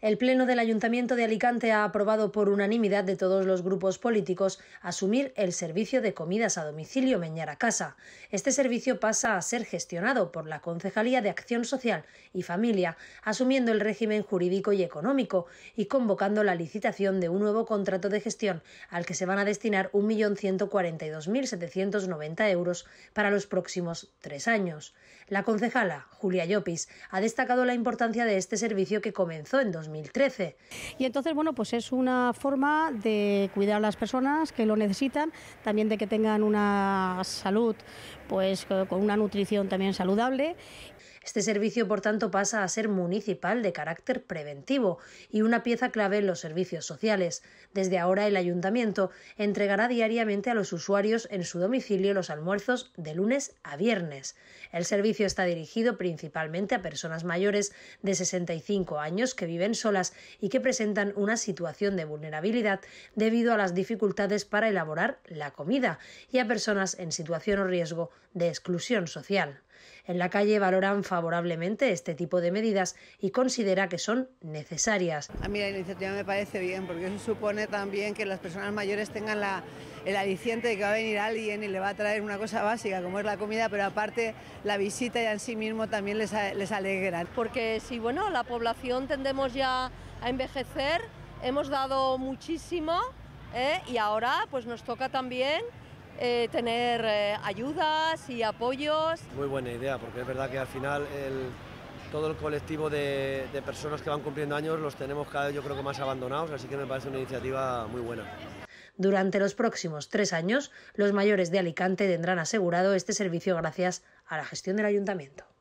El Pleno del Ayuntamiento de Alicante ha aprobado por unanimidad de todos los grupos políticos asumir el servicio de comidas a domicilio Meñara Casa. Este servicio pasa a ser gestionado por la Concejalía de Acción Social y Familia, asumiendo el régimen jurídico y económico y convocando la licitación de un nuevo contrato de gestión al que se van a destinar 1.142.790 euros para los próximos tres años. La concejala, Julia Llopis, ha destacado la importancia de este servicio que comenzó en y entonces, bueno, pues es una forma de cuidar a las personas que lo necesitan, también de que tengan una salud pues eh, con una nutrición también saludable. Este servicio, por tanto, pasa a ser municipal de carácter preventivo y una pieza clave en los servicios sociales. Desde ahora, el ayuntamiento entregará diariamente a los usuarios en su domicilio los almuerzos de lunes a viernes. El servicio está dirigido principalmente a personas mayores de 65 años que viven solas y que presentan una situación de vulnerabilidad debido a las dificultades para elaborar la comida y a personas en situación o riesgo de exclusión social. En la calle valoran favorablemente este tipo de medidas y considera que son necesarias. Ah, a mí la iniciativa me parece bien porque eso supone también que las personas mayores tengan el aliciente de que va a venir alguien y le va a traer una cosa básica como es la comida, pero aparte la visita y en sí mismo también les, les alegra. Porque si bueno, la población tendemos ya a envejecer, hemos dado muchísimo ¿eh? y ahora pues nos toca también eh, tener eh, ayudas y apoyos. Muy buena idea, porque es verdad que al final todo el colectivo de, personas que van cumpliendo años los tenemos cada vez yo creo que más abandonados, así que me parece una iniciativa muy buena. Durante los próximos tres años, los mayores de Alicante tendrán asegurado este servicio gracias a la gestión del ayuntamiento.